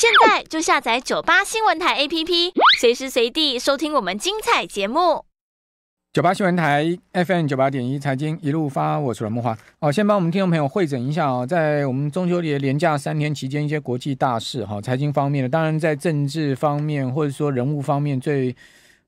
现在就下载九八新闻台 APP，随时随地收听我们精彩节目。九八新闻台 FM 九八点一财经一路发，我是阮梦华。哦，先帮我们听众朋友会诊一下哦，在我们中秋节连假三天期间，一些国际大事哈，财经方面的，当然在政治方面或者说人物方面，最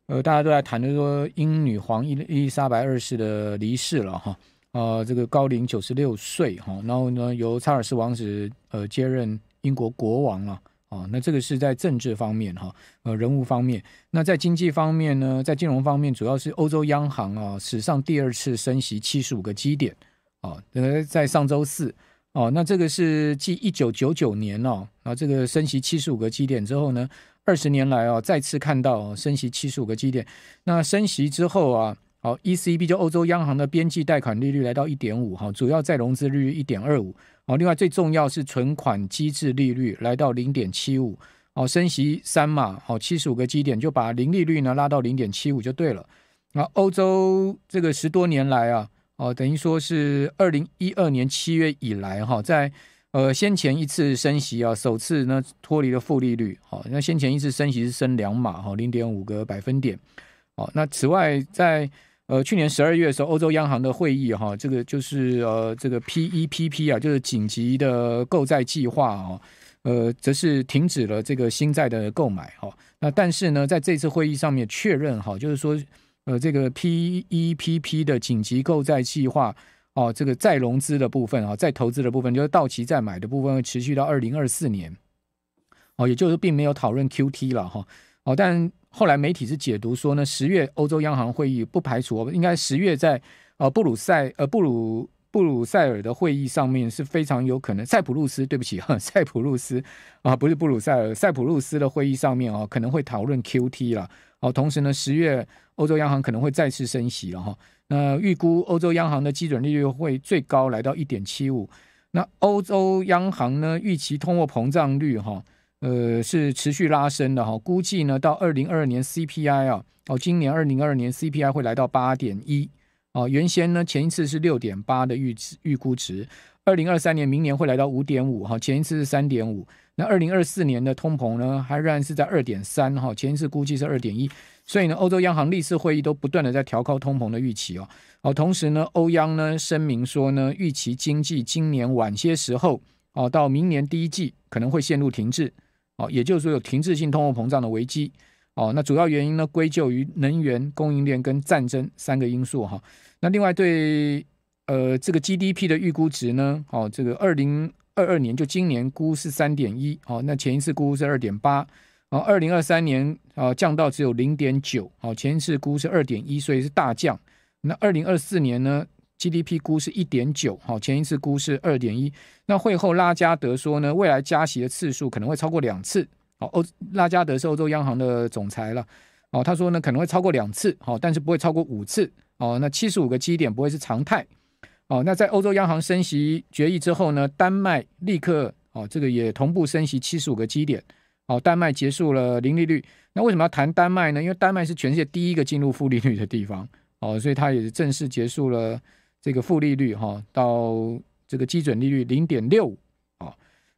呃大家都在谈的说英女皇伊伊丽莎白二世的离世了哈，呃，这个高龄九十六岁哈，然后呢，由查尔斯王子呃接任英国国王了。哦，那这个是在政治方面哈，呃，人物方面。那在经济方面呢，在金融方面，主要是欧洲央行啊，史上第二次升息七十五个基点，哦，呃、在上周四，哦，那这个是继一九九九年哦，那这个升息七十五个基点之后呢，二十年来啊，再次看到升息七十五个基点。那升息之后啊。好，E C B 就欧洲央行的边际贷款利率来到一点五哈，主要再融资利率一点二五，好，另外最重要是存款基制利率来到零点七五，好，升息三嘛，好，七十五个基点就把零利率呢拉到零点七五就对了。那欧洲这个十多年来啊，哦，等于说是二零一二年七月以来哈，在呃先前一次升息啊，首次呢脱离了负利率，好，那先前一次升息是升两码，哈，零点五个百分点，好，那此外在呃，去年十二月的时候，欧洲央行的会议哈，这个就是呃，这个 P E P P 啊，就是紧急的购债计划啊，呃，则是停止了这个新债的购买哈。那但是呢，在这次会议上面确认哈，就是说，呃，这个 P E P P 的紧急购债计划哦，这个再融资的部分啊，再投资的部分，就是到期再买的部分，会持续到二零二四年，哦，也就是并没有讨论 Q T 了哈。哦，但。后来媒体是解读说呢，十月欧洲央行会议不排除，应该十月在呃布鲁塞呃布鲁布鲁塞尔的会议上面是非常有可能塞浦路斯，对不起哈 塞浦路斯啊，不是布鲁塞尔塞浦路斯的会议上面啊可能会讨论 Q T 了。哦，同时呢，十月欧洲央行可能会再次升息了哈。那预估欧洲央行的基准利率会最高来到一点七五。那欧洲央行呢预期通货膨胀率哈。呃，是持续拉升的哈，估计呢到二零二二年 CPI 啊，哦，今年二零二二年 CPI 会来到八点一，哦，原先呢前一次是六点八的预值预估值，二零二三年明年会来到五点五哈，前一次是三点五，那二零二四年的通膨呢还仍然是在二点三哈，前一次估计是二点一，所以呢，欧洲央行历次会议都不断的在调高通膨的预期哦，哦，同时呢，欧央呢声明说呢，预期经济今年晚些时候哦，到明年第一季可能会陷入停滞。哦，也就是说有停滞性通货膨胀的危机。哦，那主要原因呢归咎于能源供应链跟战争三个因素哈。那另外对呃这个 GDP 的预估值呢，哦这个二零二二年就今年估是三点一，哦那前一次估是二点八，哦二零二三年啊降到只有零点九，哦前一次估是二点一，所以是大降。那二零二四年呢？GDP 估是一点九，好，前一次估是二点一。那会后拉加德说呢，未来加息的次数可能会超过两次。好，欧拉加德是欧洲央行的总裁了。哦，他说呢，可能会超过两次，好，但是不会超过五次。哦，那七十五个基点不会是常态。哦，那在欧洲央行升息决议之后呢，丹麦立刻哦，这个也同步升息七十五个基点。哦，丹麦结束了零利率。那为什么要谈丹麦呢？因为丹麦是全世界第一个进入负利率的地方。哦，所以它也是正式结束了。这个负利率哈，到这个基准利率零点六啊，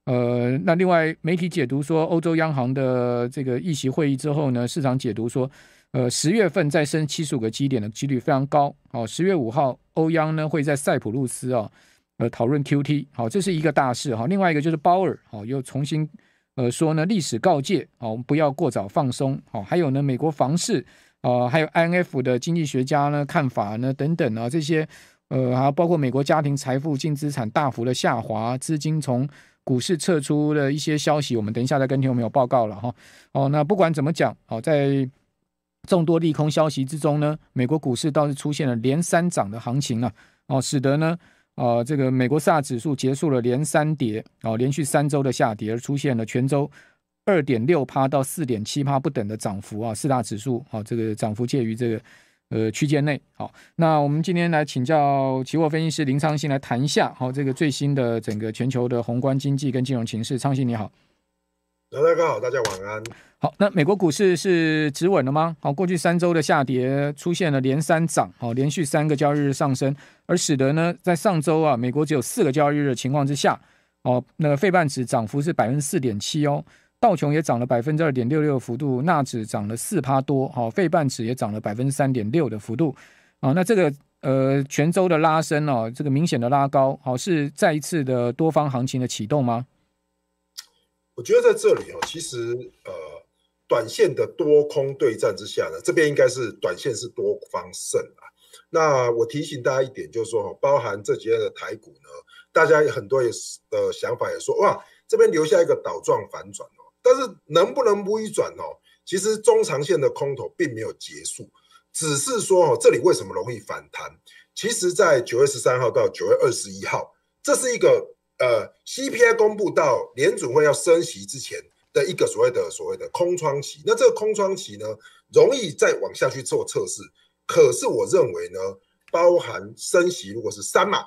呃，那另外媒体解读说，欧洲央行的这个议席会议之后呢，市场解读说，呃，十月份再升七十五个基点的几率非常高哦。十月五号，欧央呢会在塞浦路斯啊，呃，讨论 QT，好，这是一个大事哈。另外一个就是鲍尔哦，又重新呃说呢，历史告诫哦，我们不要过早放松哦。还有呢，美国房市啊，还有 INF 的经济学家呢看法呢等等啊，这些。呃，还有包括美国家庭财富净资产大幅的下滑，资金从股市撤出的一些消息，我们等一下再跟听众朋友报告了哈。哦，那不管怎么讲，哦，在众多利空消息之中呢，美国股市倒是出现了连三涨的行情啊。哦，使得呢，啊，这个美国四大指数结束了连三跌，哦，连续三周的下跌，而出现了全周二点六趴到四点七趴不等的涨幅啊。四大指数啊，这个涨幅介于这个。呃，区间内好，那我们今天来请教期货分析师林昌兴来谈一下好这个最新的整个全球的宏观经济跟金融情势。昌兴你好，大家好，大家晚安。好，那美国股市是止稳了吗？好，过去三周的下跌出现了连三涨，好，连续三个交易日上升，而使得呢在上周啊美国只有四个交易日的情况之下，哦，那个费半指涨幅是百分之四点七哦。道琼也涨了百分之二点六六幅度，纳指涨了四趴多，好，费半指也涨了百分之三点六的幅度啊。那这个呃，泉州的拉升哦，这个明显的拉高，好，是再一次的多方行情的启动吗？我觉得在这里哦，其实呃，短线的多空对战之下呢，这边应该是短线是多方胜啊。那我提醒大家一点，就是说，包含这几天的台股呢，大家很多也呃想法也说，哇，这边留下一个倒状反转。但是能不能微转哦？其实中长线的空头并没有结束，只是说哦，这里为什么容易反弹？其实，在九月十三号到九月二十一号，这是一个呃 CPI 公布到联储会要升息之前的一个所谓的所谓的空窗期。那这个空窗期呢，容易再往下去做测试。可是我认为呢，包含升息如果是三码。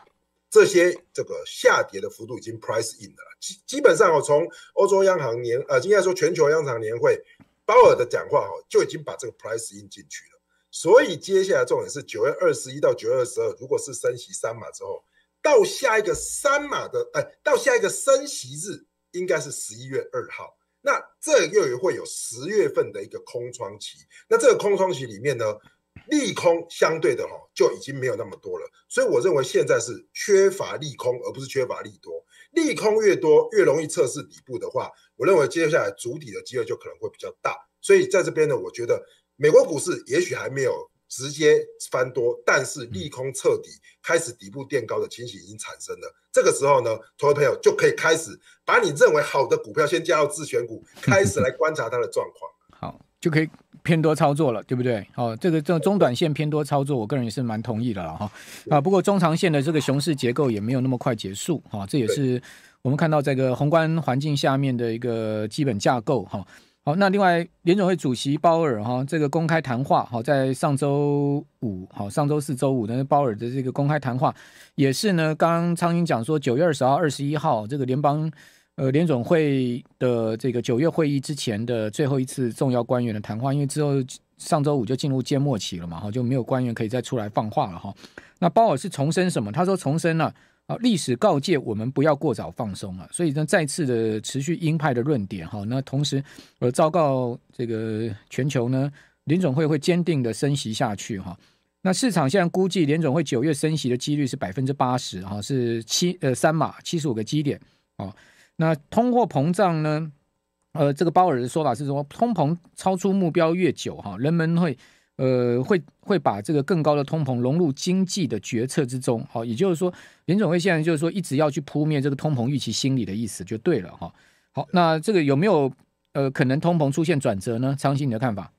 这些这个下跌的幅度已经 price in 的了，基基本上哦，从欧洲央行年呃，应该说全球央行年会，鲍尔的讲话哦，就已经把这个 price in 进去了。所以接下来重点是九月二十一到九月二十二，如果是升息三码之后，到下一个三码的哎，到下一个升息日应该是十一月二号。那这又会有十月份的一个空窗期。那这个空窗期里面呢？利空相对的哈就已经没有那么多了，所以我认为现在是缺乏利空，而不是缺乏利多。利空越多，越容易测试底部的话，我认为接下来主体的机会就可能会比较大。所以在这边呢，我觉得美国股市也许还没有直接翻多，但是利空彻底开始底部垫高的情形已经产生了。这个时候呢，投资朋友就可以开始把你认为好的股票先加入自选股，开始来观察它的状况。好，就可以。偏多操作了，对不对？好，这个这中短线偏多操作，我个人也是蛮同意的了哈。啊，不过中长线的这个熊市结构也没有那么快结束哈。这也是我们看到这个宏观环境下面的一个基本架构哈。好，那另外联总会主席鲍尔哈这个公开谈话哈，在上周五好，上周四周五的鲍尔的这个公开谈话也是呢，刚刚苍鹰讲说九月二十号、二十一号这个联邦。呃，联总会的这个九月会议之前的最后一次重要官员的谈话，因为之后上周五就进入缄末期了嘛，哈，就没有官员可以再出来放话了哈。那鲍尔是重申什么？他说重申了啊，历史告诫我们不要过早放松啊，所以呢，再次的持续鹰派的论点哈。那同时，呃，昭告这个全球呢，联总会会坚定的升息下去哈。那市场现在估计联总会九月升息的几率是百分之八十哈，是七呃三码七十五个基点啊。那通货膨胀呢？呃，这个鲍尔的说法是说，通膨超出目标越久，哈，人们会，呃，会会把这个更高的通膨融入经济的决策之中。好，也就是说，联总会现在就是说，一直要去扑灭这个通膨预期心理的意思，就对了，哈。好，那这个有没有呃，可能通膨出现转折呢？相信你的看法？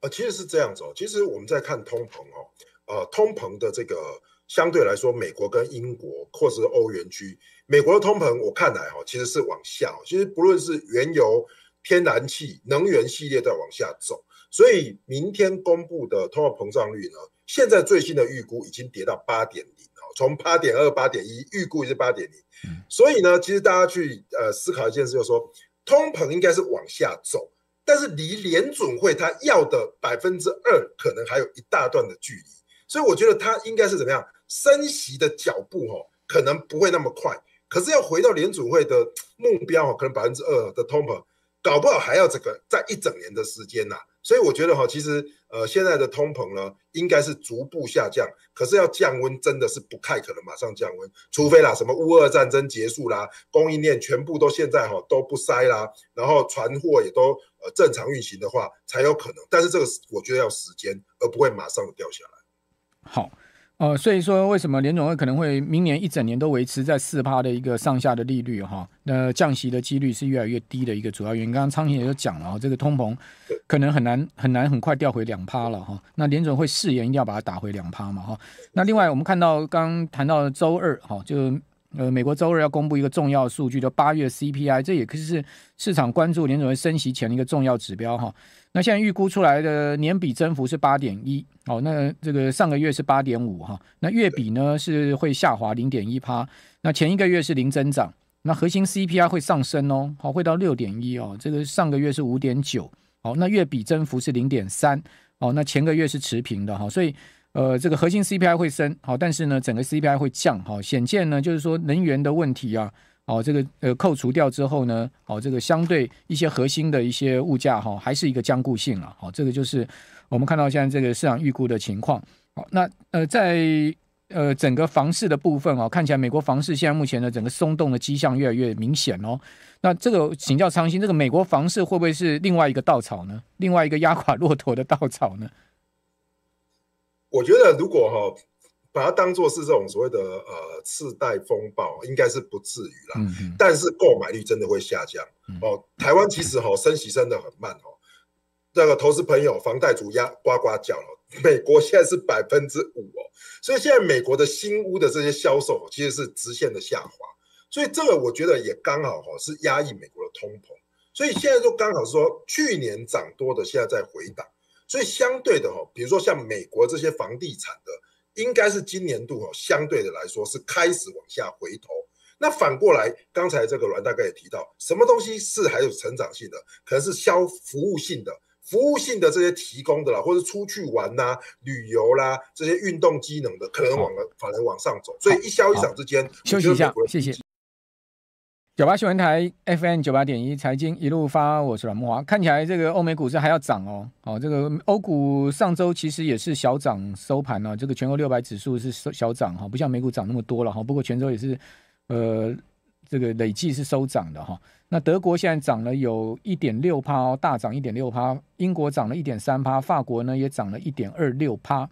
呃，其实是这样子哦。其实我们在看通膨哦，呃，通膨的这个相对来说，美国跟英国或是欧元区。美国的通膨，我看来哈，其实是往下。其实不论是原油、天然气、能源系列在往下走，所以明天公布的通货膨胀率呢，现在最新的预估已经跌到八点零哦，从八点二、八点一预估是八点零。所以呢，其实大家去呃思考一件事，就是说通膨应该是往下走，但是离联准会它要的百分之二可能还有一大段的距离，所以我觉得它应该是怎么样升息的脚步哈，可能不会那么快。可是要回到联储会的目标，可能百分之二的通膨，搞不好还要这个在一整年的时间呐。所以我觉得哈，其实呃现在的通膨呢，应该是逐步下降。可是要降温，真的是不太可能马上降温，除非啦，什么乌俄战争结束啦，供应链全部都现在哈都不塞啦，然后船货也都呃正常运行的话，才有可能。但是这个我觉得要时间，而不会马上掉下来。好。呃，所以说为什么联总会可能会明年一整年都维持在四趴的一个上下的利率哈？那降息的几率是越来越低的一个主要原因。刚刚苍蝇也有讲了这个通膨可能很难很难很快调回两趴了哈。那联总会誓言一定要把它打回两趴嘛哈。那另外我们看到刚谈到周二哈就。呃，美国周日要公布一个重要数据，叫八月 CPI，这也可以是市场关注联准会升息前的一个重要指标哈。那现在预估出来的年比增幅是八点一，哦，那这个上个月是八点五哈，那月比呢是会下滑零点一趴，那前一个月是零增长，那核心 CPI 会上升哦，好，会到六点一哦，这个上个月是五点九，哦，那月比增幅是零点三，哦，那前个月是持平的哈，所以。呃，这个核心 CPI 会升好，但是呢，整个 CPI 会降哈。显见呢，就是说能源的问题啊，哦，这个呃扣除掉之后呢，哦，这个相对一些核心的一些物价哈，还是一个坚固性啊。好，这个就是我们看到现在这个市场预估的情况。好，那呃，在呃整个房市的部分啊，看起来美国房市现在目前呢，整个松动的迹象越来越明显哦。那这个请教常兴，这个美国房市会不会是另外一个稻草呢？另外一个压垮骆驼的稻草呢？我觉得如果哈，把它当做是这种所谓的呃次贷风暴，应该是不至于啦。嗯但是购买率真的会下降哦。台湾其实哈升息升的很慢哦，那个投资朋友房贷族压呱呱叫了。美国现在是百分之五哦，所以现在美国的新屋的这些销售其实是直线的下滑。所以这个我觉得也刚好哈是压抑美国的通膨。所以现在就刚好说去年涨多的现在在回档。所以相对的哈，比如说像美国这些房地产的，应该是今年度哈，相对的来说是开始往下回头。那反过来，刚才这个栾大哥也提到，什么东西是还有成长性的，可能是消服务性的，服务性的这些提供的啦，或者出去玩呐、旅游啦，这些运动机能的，可能往反而往上走。所以一消一涨之间，休息一下，谢谢。九八新闻台 FM 九八点一财经一路发，我是阮木华。看起来这个欧美股市还要涨哦。哦，这个欧股上周其实也是小涨收盘哦，这个全欧六百指数是收小涨哈，不像美股涨那么多了哈。不过全州也是呃，这个累计是收涨的哈。那德国现在涨了有一点六趴哦，大涨一点六趴。英国涨了一点三趴，法国呢也涨了一点二六趴。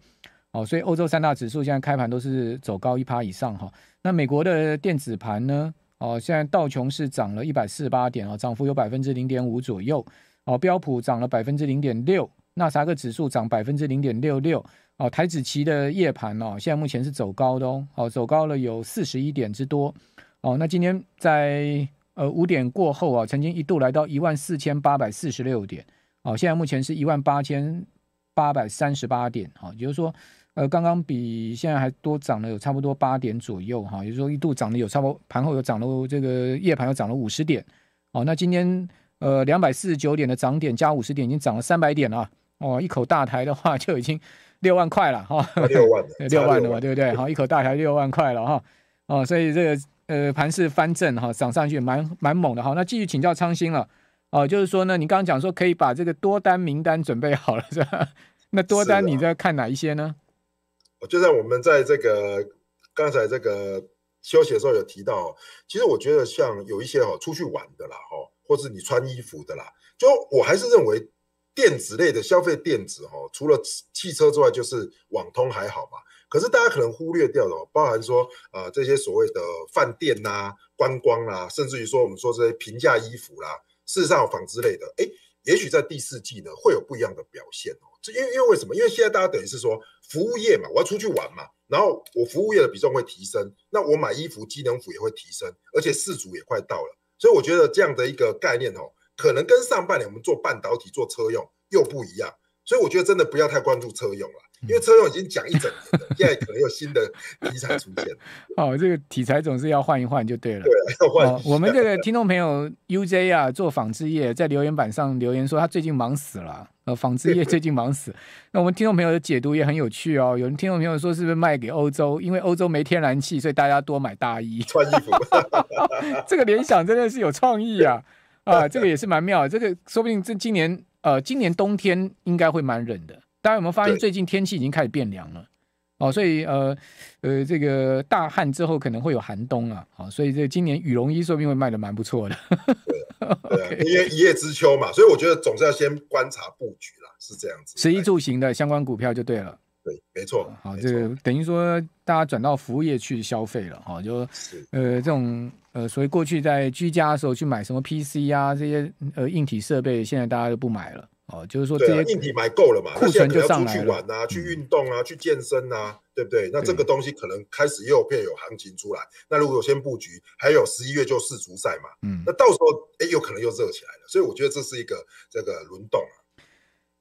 哦，所以欧洲三大指数现在开盘都是走高一趴以上哈。那美国的电子盘呢？哦，现在道琼是涨了一百四十八点啊，涨幅有百分之零点五左右。哦，标普涨了百分之零点六，纳斯达克指数涨百分之零点六六。哦，台子期的夜盘哦，现在目前是走高的哦，哦，走高了有四十一点之多。哦，那今天在呃五点过后啊，曾经一度来到一万四千八百四十六点。哦，现在目前是一万八千八百三十八点。哦，也就是说。呃，刚刚比现在还多涨了有差不多八点左右哈，也就是说一度涨了有差不多盘后有涨了这个夜盘又涨了五十点，哦，那今天呃两百四十九点的涨点加五十点，已经涨了三百点了哦，一口大台的话就已经 六万块了哈，六万六万的嘛，对不对？好，一口大台六万块了哈，哦，所以这个呃盘势翻正哈，涨上去蛮蛮猛的哈，那继续请教昌兴了哦，就是说呢，你刚刚讲说可以把这个多单名单准备好了是吧？那多单你在看哪一些呢？就像我们在这个刚才这个休息的时候有提到，其实我觉得像有一些哈出去玩的啦，哈，或是你穿衣服的啦，就我还是认为电子类的消费电子，哈，除了汽车之外，就是网通还好嘛。可是大家可能忽略掉的，包含说啊这些所谓的饭店呐、观光啦，甚至于说我们说这些平价衣服啦，事实上纺织类的，哎，也许在第四季呢会有不一样的表现哦。因为因为为什么？因为现在大家等于是说服务业嘛，我要出去玩嘛，然后我服务业的比重会提升，那我买衣服、机能服也会提升，而且四组也快到了，所以我觉得这样的一个概念哦，可能跟上半年我们做半导体、做车用又不一样，所以我觉得真的不要太关注车用了，因为车用已经讲一整，年了，现在可能有新的题材出现。哦，这个题材总是要换一换就对了。对，要换。我们这个听众朋友 UJ 啊，做纺织业，在留言板上留言说他最近忙死了。呃，纺织业最近忙死。那我们听众朋友的解读也很有趣哦。有人听众朋友说，是不是卖给欧洲？因为欧洲没天然气，所以大家多买大衣。穿衣服，这个联想真的是有创意啊！啊，这个也是蛮妙。这个说不定这今年，呃，今年冬天应该会蛮冷的。大家有没有发现最近天气已经开始变凉了？哦，所以呃呃，这个大旱之后可能会有寒冬啊。好，所以这今年羽绒衣说不定会卖的蛮不错的。对，因为一叶知秋嘛，所以我觉得总是要先观察布局啦，是这样子。十一住行的相关股票就对了，对，没错。好，这个等于说大家转到服务业去消费了，哈，就呃这种呃，所以过去在居家的时候去买什么 PC 啊这些呃硬体设备，现在大家就不买了。哦，就是说这些硬体买够了嘛，库存就上来了。去运动啊，去健身啊，对不对？那这个东西可能开始又骗有行情出来。那如果先布局，还有十一月就世足赛嘛，嗯，那到时候哎，有可能又热起来了。所以我觉得这是一个这个轮动啊。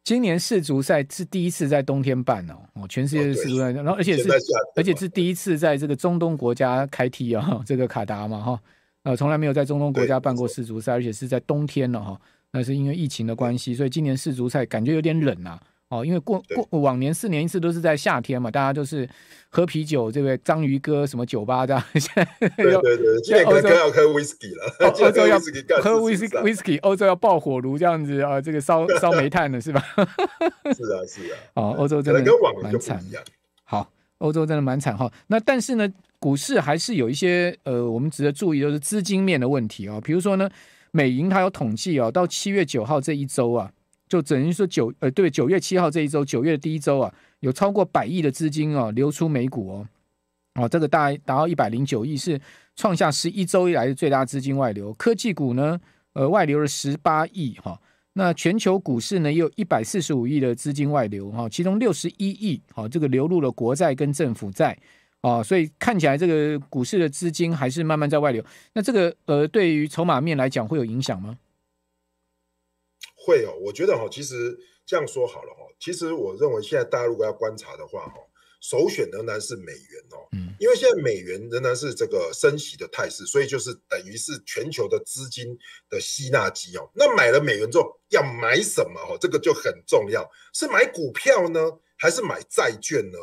今年世足赛是第一次在冬天办哦，哦，全世界世足赛，然后而且是而且是第一次在这个中东国家开踢啊，这个卡达嘛哈，呃，从来没有在中东国家办过世足赛，而且是在冬天了哈。那是因为疫情的关系，所以今年世足赛感觉有点冷啊。哦，因为过过往年四年一次都是在夏天嘛，大家都是喝啤酒，这位章鱼哥什么酒吧这样。现在对对对，现在可能要喝 whisky 了。欧洲要喝 whisky，whisky，欧洲要爆火炉这样子啊，这个烧 烧煤炭了是吧？是啊是啊。哦，欧洲真的蛮惨。好，欧洲真的蛮惨哈。那但是呢，股市还是有一些呃，我们值得注意，就是资金面的问题啊。比如说呢。美银它有统计哦，到七月九号这一周啊，就等于说九呃对九月七号这一周，九月第一周啊，有超过百亿的资金哦流出美股哦，哦这个概达到一百零九亿，是创下十一周以来的最大资金外流。科技股呢，呃外流了十八亿哈，那全球股市呢也有一百四十五亿的资金外流哈，其中六十一亿哦、这个流入了国债跟政府债。哦，所以看起来这个股市的资金还是慢慢在外流。那这个呃，对于筹码面来讲，会有影响吗？会哦，我觉得哈，其实这样说好了哈。其实我认为现在大家如果要观察的话哈，首选仍然是美元哦，嗯，因为现在美元仍然是这个升息的态势，所以就是等于是全球的资金的吸纳机哦。那买了美元之后要买什么哈？这个就很重要，是买股票呢，还是买债券呢？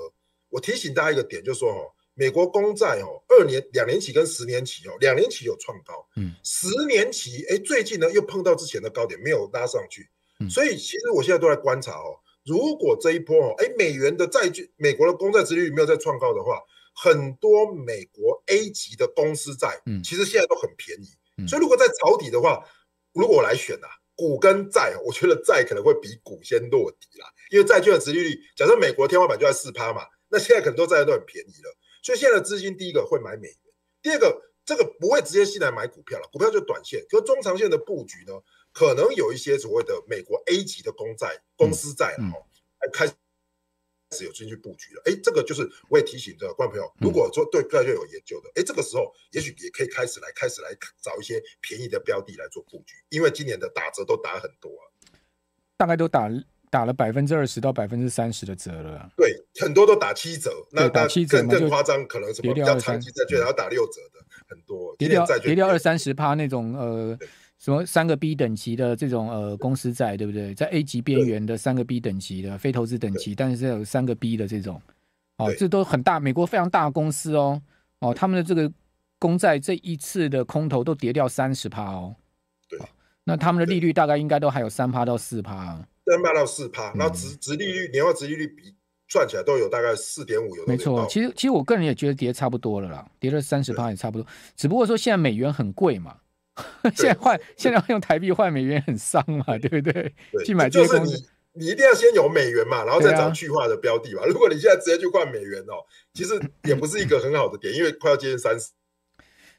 我提醒大家一个点，就是说，哦，美国公债，哦，二年、两年期跟十年期，哦，两年期有创高，嗯，十年期，哎，最近呢又碰到之前的高点，没有拉上去，所以其实我现在都在观察，哦，如果这一波，哦，哎，美元的债券，美国的公债殖利率没有再创高的话，很多美国 A 级的公司债，嗯，其实现在都很便宜，嗯，所以如果在抄底的话，如果我来选呐，股跟债，我觉得债可能会比股先落底啦，因为债券的殖利率，假设美国天花板就在四趴嘛。那现在可能都在都很便宜了，所以现在的资金，第一个会买美元，第二个这个不会直接进来买股票了，股票就短线，可中长线的布局呢，可能有一些所谓的美国 A 级的公债、公司债，哦，开始始有进去布局了。哎，这个就是我也提醒这个观众朋友，如果说对债券有研究的，哎，这个时候也许也可以开始来开始来找一些便宜的标的来做布局，因为今年的打折都打很多，啊，大概都打。打了百分之二十到百分之三十的折了，对，很多都打七折。那打七折更夸张，可能什么比较长期债券要打六折的很多，跌掉跌掉二三十趴那种呃，什么三个 B 等级的这种呃公司债，对不对？在 A 级边缘的三个 B 等级的非投资等级，但是有三个 B 的这种哦，这都很大，美国非常大公司哦哦，他们的这个公债这一次的空头都跌掉三十趴哦，对，那他们的利率大概应该都还有三趴到四趴。三八到四趴，那值值利率年化值利率比算起来都有大概四点五，有没错？其实其实我个人也觉得跌差不多了啦，跌了三十趴也差不多。只不过说现在美元很贵嘛，现在换现在用台币换美元很伤嘛，对不对？去买这些东西，你一定要先有美元嘛，然后再找去化的标的嘛。如果你现在直接去换美元哦，其实也不是一个很好的点，因为快要接近三十。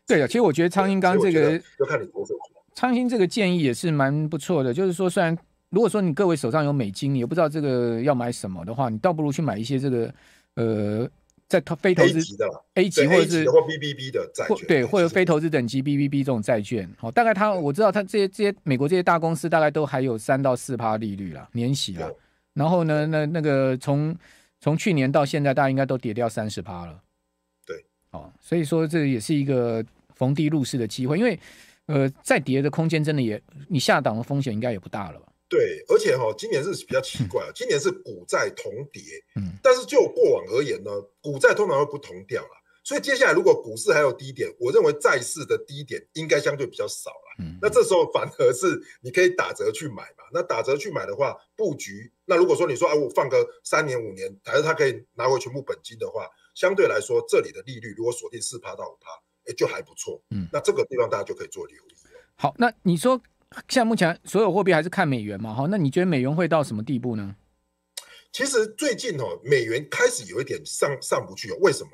对啊，其实我觉得苍蝇刚这个要看你公司。苍蝇这个建议也是蛮不错的，就是说虽然。如果说你各位手上有美金，你也不知道这个要买什么的话，你倒不如去买一些这个呃，在非投资 A 级或者是 B B B 的债券，对，或者非投资等级 B B B 这种债券。哦，大概它我知道它这些这些美国这些大公司大概都还有三到四趴利率了，年息了。然后呢，那那个从从去年到现在，大家应该都跌掉三十趴了。对，哦，所以说这也是一个逢低入市的机会，因为呃，再跌的空间真的也，你下档的风险应该也不大了吧？对，而且哈，今年是比较奇怪啊，今年是股债同跌。嗯，但是就过往而言呢，股债通常会不同调了。所以接下来如果股市还有低点，我认为债市的低点应该相对比较少了。嗯，那这时候反而是你可以打折去买嘛。那打折去买的话，布局那如果说你说啊，我放个三年五年，还是它可以拿回全部本金的话，相对来说这里的利率如果锁定四趴到五趴，哎，就还不错。嗯，那这个地方大家就可以做留意。好，那你说。现在目前所有货币还是看美元嘛，哈，那你觉得美元会到什么地步呢？其实最近哦，美元开始有一点上上不去了，为什么？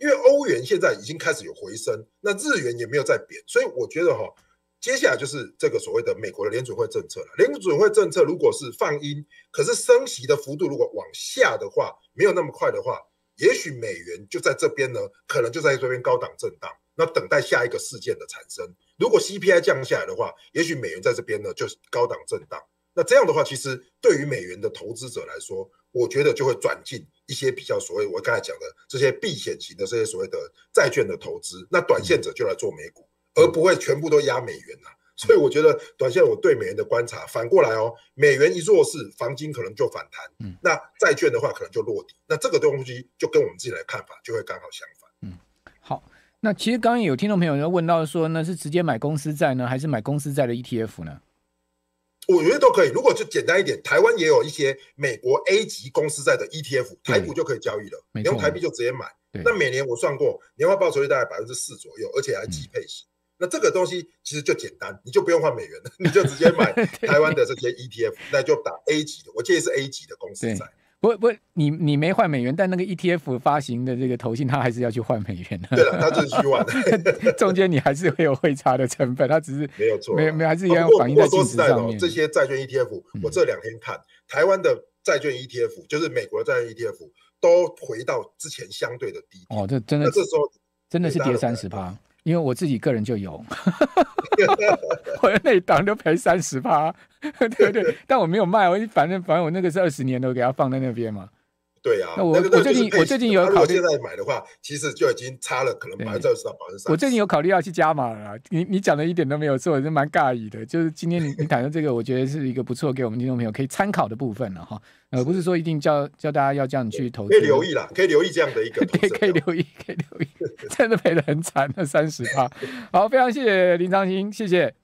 因为欧元现在已经开始有回升，那日元也没有再贬，所以我觉得哈，接下来就是这个所谓的美国的联储会政策了。联储会政策如果是放鹰，可是升息的幅度如果往下的话，没有那么快的话，也许美元就在这边呢，可能就在这边高档震荡。那等待下一个事件的产生，如果 CPI 降下来的话，也许美元在这边呢就高档震荡。那这样的话，其实对于美元的投资者来说，我觉得就会转进一些比较所谓我刚才讲的这些避险型的这些所谓的债券的投资。那短线者就来做美股，而不会全部都压美元啊。所以我觉得短线我对美元的观察，反过来哦，美元一弱势，黄金可能就反弹，嗯，那债券的话可能就落地。那这个东西就跟我们自己的看法就会刚好相那其实刚刚有听众朋友要问到说，那是直接买公司债呢，还是买公司债的 ETF 呢？我觉得都可以。如果就简单一点，台湾也有一些美国 A 级公司债的 ETF，台股就可以交易了，用台币就直接买。那每年我算过，年化报酬率大概百分之四左右，而且还计配型。那这个东西其实就简单，你就不用换美元了，你就直接买 台湾的这些 ETF，那就打 A 级的。我建议是 A 级的公司债。不不，你你没换美元，但那个 ETF 发行的这个头信，他还是要去换美元的。对，了，他虚须换，中间你还是会有汇差的成本，他只是没有错，没有没有，还是一样反映在纸上面。这些债券 ETF，我这两天看台湾的债券 ETF，就是美国的债券 ETF，都回到之前相对的低点。哦，这真的，这时候真的是跌三十八。因为我自己个人就有，我的那一档就赔三十趴，对不对？但我没有卖，我反正反正我那个是二十年的，我给它放在那边嘛。对呀，那我我最近我最近有考虑，现在买的话，其实就已经差了，可能百分之十到百分之三。我最近有考虑要去加码了。你你讲的一点都没有错，是蛮尬意的。就是今天你你谈的这个，我觉得是一个不错给我们听众朋友可以参考的部分了哈。呃，不是说一定叫叫大家要这样去投，可以留意了，可以留意这样的一个，对，可以留意，可以留意。真的赔的很惨，那三十八。好，非常谢谢林长兴，谢谢。